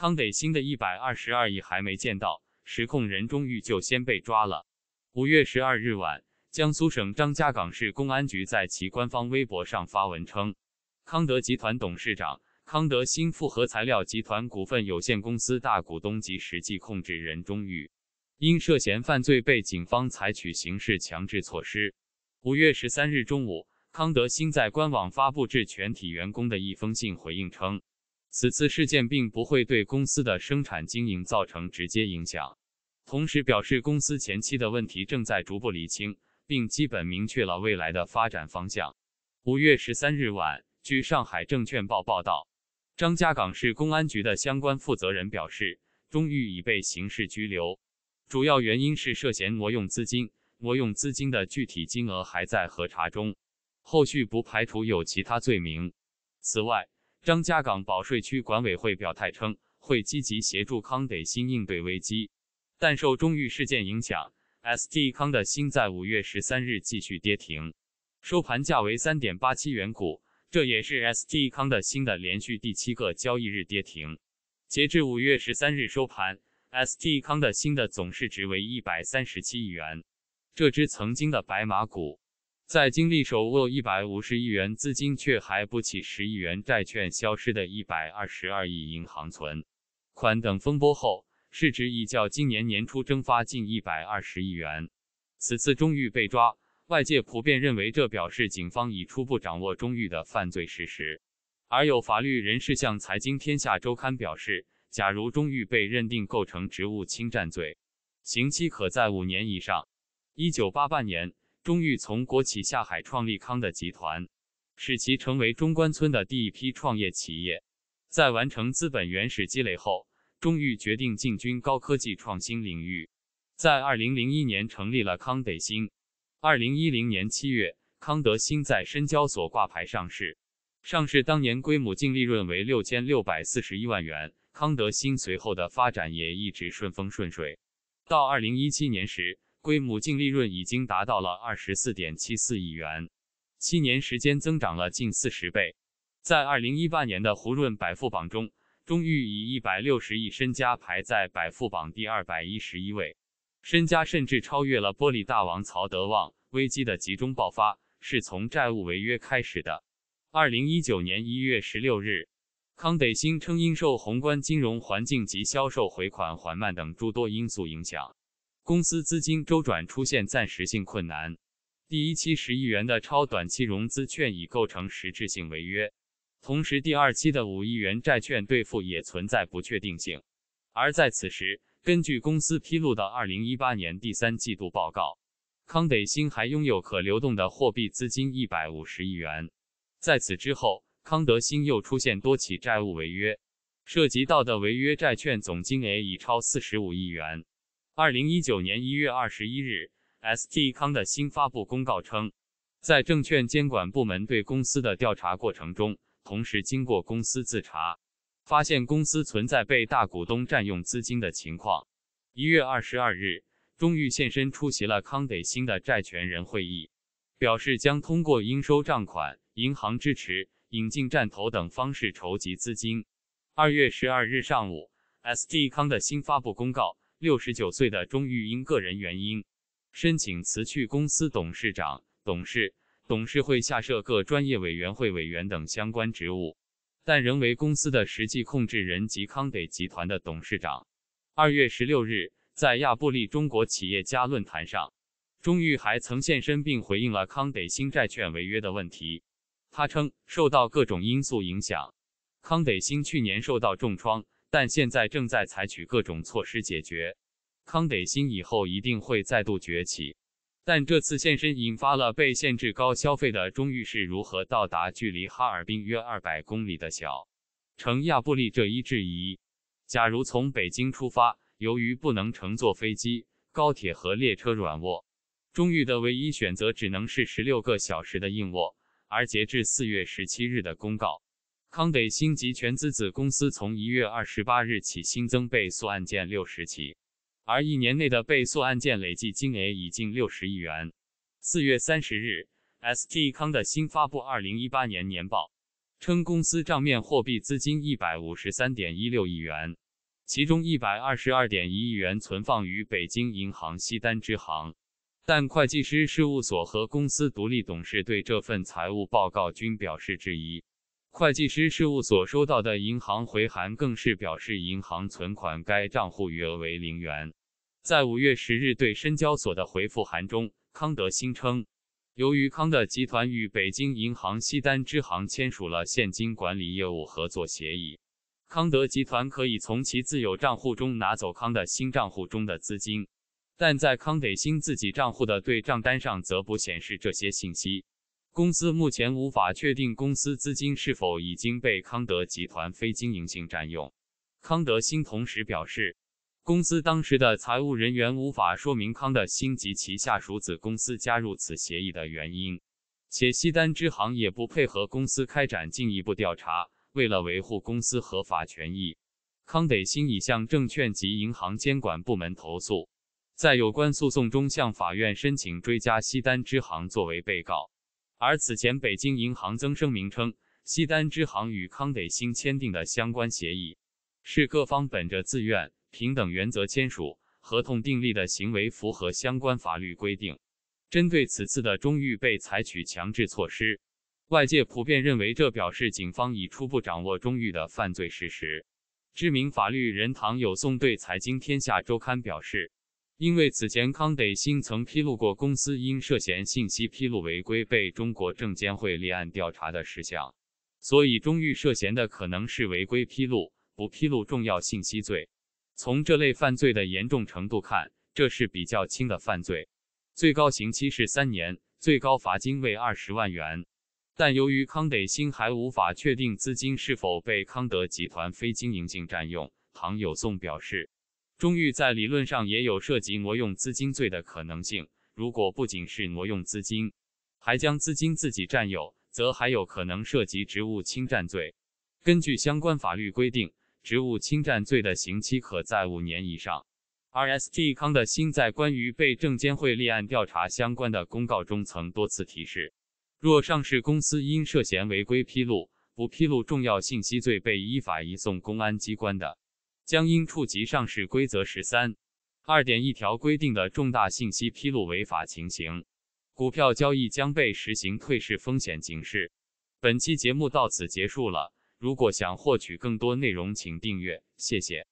康得新的一百二十二亿还没见到，实控人钟玉就先被抓了。五月十二日晚，江苏省张家港市公安局在其官方微博上发文称，康德集团董事长、康德新复合材料集团股份有限公司大股东及实际控制人钟玉，因涉嫌犯罪被警方采取刑事强制措施。五月十三日中午，康德新在官网发布致全体员工的一封信，回应称。此次事件并不会对公司的生产经营造成直接影响，同时表示公司前期的问题正在逐步理清，并基本明确了未来的发展方向。五月十三日晚，据上海证券报报道，张家港市公安局的相关负责人表示，钟玉已被刑事拘留，主要原因是涉嫌挪用资金，挪用资金的具体金额还在核查中，后续不排除有其他罪名。此外。张家港保税区管委会表态称，会积极协助康得新应对危机，但受中誉事件影响，ST 康得新在五月十三日继续跌停，收盘价为三点八七元股，这也是 ST 康得新的连续第七个交易日跌停。截至五月十三日收盘，ST 康得新的总市值为一百三十七亿元，这只曾经的白马股。在经历手握一百五十亿元资金却还不起十亿元债券消失的一百二十二亿银行存款等风波后，市值已较今年年初蒸发近一百二十亿元。此次钟玉被抓，外界普遍认为这表示警方已初步掌握钟玉的犯罪事实。而有法律人士向《财经天下周刊》表示，假如钟玉被认定构成职务侵占罪，刑期可在五年以上。一九八八年。中玉从国企下海创立康德集团，使其成为中关村的第一批创业企业。在完成资本原始积累后，终于决定进军高科技创新领域，在二零零一年成立了康得新。二零一零年七月，康得新在深交所挂牌上市。上市当年，规模净利润为六千六百四十一万元。康得新随后的发展也一直顺风顺水，到二零一七年时。规模净利润已经达到了二十四点七四亿元，七年时间增长了近四十倍。在二零一八年的胡润百富榜中，中誉以一百六十亿身家排在百富榜第二百一十一位，身家甚至超越了玻璃大王曹德旺。危机的集中爆发是从债务违约开始的。二零一九年一月十六日，康得新称，因受宏观金融环境及销售回款缓慢等诸多因素影响。公司资金周转出现暂时性困难，第一期十亿元的超短期融资券已构成实质性违约，同时第二期的五亿元债券兑付也存在不确定性。而在此时，根据公司披露的二零一八年第三季度报告，康得新还拥有可流动的货币资金一百五十亿元。在此之后，康得新又出现多起债务违约，涉及到的违约债券总金额已超四十五亿元。二零一九年一月二十一日，ST 康的新发布公告称，在证券监管部门对公司的调查过程中，同时经过公司自查，发现公司存在被大股东占用资金的情况。一月二十二日，终于现身出席了康得新的债权人会议，表示将通过应收账款、银行支持、引进战投等方式筹集资金。二月十二日上午，ST 康的新发布公告。六十九岁的钟玉因个人原因申请辞去公司董事长、董事、董事会下设各专业委员会委员等相关职务，但仍为公司的实际控制人及康得集团的董事长。二月十六日，在亚布力中国企业家论坛上，钟玉还曾现身并回应了康得新债券违约的问题。他称，受到各种因素影响，康得新去年受到重创。但现在正在采取各种措施解决。康得新以后一定会再度崛起，但这次现身引发了被限制高消费的钟玉是如何到达距离哈尔滨约二百公里的小城亚布力这一质疑。假如从北京出发，由于不能乘坐飞机、高铁和列车软卧，钟玉的唯一选择只能是十六个小时的硬卧。而截至四月十七日的公告。康得新集全资子公司从一月二十八日起新增被诉案件六十起，而一年内的被诉案件累计金额已近六十亿元。四月三十日，ST 康德新发布二零一八年年报，称公司账面货币资金一百五十三点一六亿元，其中一百二十二点一亿元存放于北京银行西单支行，但会计师事务所和公司独立董事对这份财务报告均表示质疑。会计师事务所收到的银行回函更是表示，银行存款该账户余额为零元。在五月十日对深交所的回复函中，康德新称，由于康德集团与北京银行西单支行签署了现金管理业务合作协议，康德集团可以从其自有账户中拿走康德新账户中的资金，但在康德新自己账户的对账单上则不显示这些信息。公司目前无法确定公司资金是否已经被康德集团非经营性占用。康德新同时表示，公司当时的财务人员无法说明康德新及其下属子公司加入此协议的原因，且西单支行也不配合公司开展进一步调查。为了维护公司合法权益，康德新已向证券及银行监管部门投诉，在有关诉讼中向法院申请追加西单支行作为被告。而此前，北京银行曾声明称，西单支行与康德兴签订的相关协议是各方本着自愿、平等原则签署合同订立的行为，符合相关法律规定。针对此次的中玉被采取强制措施，外界普遍认为这表示警方已初步掌握中玉的犯罪事实。知名法律人唐有宋对《财经天下周刊》表示。因为此前康得新曾披露过公司因涉嫌信息披露违规被中国证监会立案调查的事项，所以钟玉涉嫌的可能是违规披露不披露重要信息罪。从这类犯罪的严重程度看，这是比较轻的犯罪，最高刑期是三年，最高罚金为二十万元。但由于康得新还无法确定资金是否被康德集团非经营性占用，唐有颂表示。中玉在理论上也有涉及挪用资金罪的可能性。如果不仅是挪用资金，还将资金自己占有，则还有可能涉及职务侵占罪。根据相关法律规定，职务侵占罪的刑期可在五年以上。RSG 康的新在关于被证监会立案调查相关的公告中，曾多次提示，若上市公司因涉嫌违规披露、不披露重要信息罪被依法移送公安机关的。将因触及上市规则十三二点一条规定的重大信息披露违法情形，股票交易将被实行退市风险警示。本期节目到此结束了。如果想获取更多内容，请订阅。谢谢。